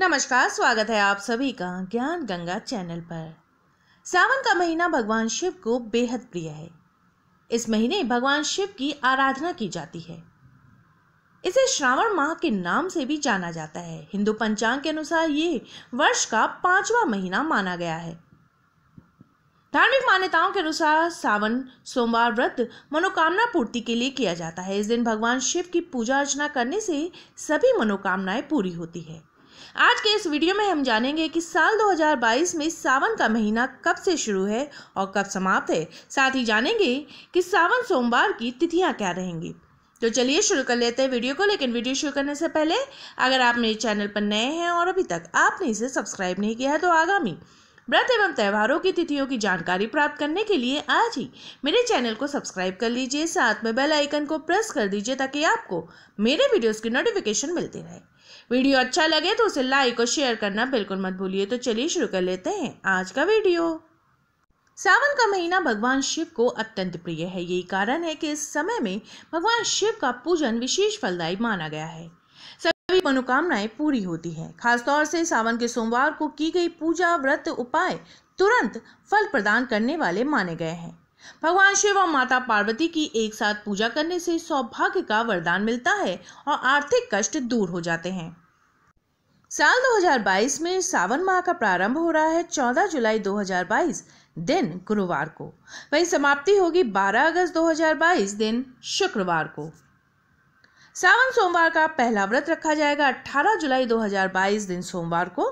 नमस्कार स्वागत है आप सभी का ज्ञान गंगा चैनल पर सावन का महीना भगवान शिव को बेहद प्रिय है इस महीने भगवान शिव की आराधना की जाती है इसे श्रावण माह के नाम से भी जाना जाता है हिंदू पंचांग के अनुसार ये वर्ष का पांचवा महीना माना गया है धार्मिक मान्यताओं के अनुसार सावन सोमवार व्रत मनोकामना पूर्ति के लिए किया जाता है इस दिन भगवान शिव की पूजा अर्चना करने से सभी मनोकामनाएं पूरी होती है आज के इस वीडियो में हम जानेंगे कि साल 2022 में सावन का महीना कब से शुरू है और कब समाप्त है साथ ही जानेंगे कि सावन सोमवार की तिथियां क्या रहेंगी तो चलिए शुरू कर लेते हैं वीडियो को लेकिन वीडियो शुरू करने से पहले अगर आप मेरे चैनल पर नए हैं और अभी तक आपने इसे सब्सक्राइब नहीं किया है तो आगामी व्रत एवं त्यौहारों की तिथियों की जानकारी प्राप्त करने के लिए आज ही मेरे चैनल को सब्सक्राइब कर लीजिए साथ में बेल आइकन को प्रेस कर दीजिए ताकि आपको मेरे वीडियोस की नोटिफिकेशन मिलती रहे वीडियो अच्छा लगे तो उसे लाइक और शेयर करना बिल्कुल मत भूलिए तो चलिए शुरू कर लेते हैं आज का वीडियो सावन का महीना भगवान शिव को अत्यंत प्रिय है यही कारण है कि इस समय में भगवान शिव का पूजन विशेष फलदायी माना गया है सभी मनोकामनाएं पूरी होती हैं खासतौर से सावन के सोमवार को की गई पूजा व्रत उपाय तुरंत फल प्रदान करने वाले माने गए हैं भगवान शिव और माता पार्वती की एक साथ पूजा करने से सौभाग्य का वरदान मिलता है और आर्थिक कष्ट दूर हो जाते हैं साल 2022 में सावन माह का प्रारंभ हो रहा है 14 जुलाई 2022 दिन गुरुवार को वहीं समाप्ति होगी 12 अगस्त 2022 दिन शुक्रवार को सावन सोमवार का पहला व्रत रखा जाएगा 18 जुलाई 2022 दिन सोमवार को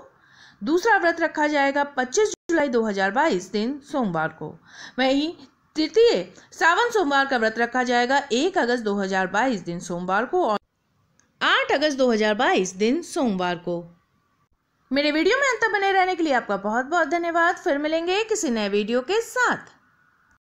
दूसरा व्रत रखा जाएगा 25 जुलाई 2022 दिन सोमवार को वहीं तृतीय सावन सोमवार का व्रत रखा जाएगा 1 अगस्त 2022 दिन सोमवार को और 8 अगस्त 2022 दिन सोमवार को मेरे वीडियो में अंत बने रहने के लिए आपका बहुत बहुत धन्यवाद फिर मिलेंगे किसी नए वीडियो के साथ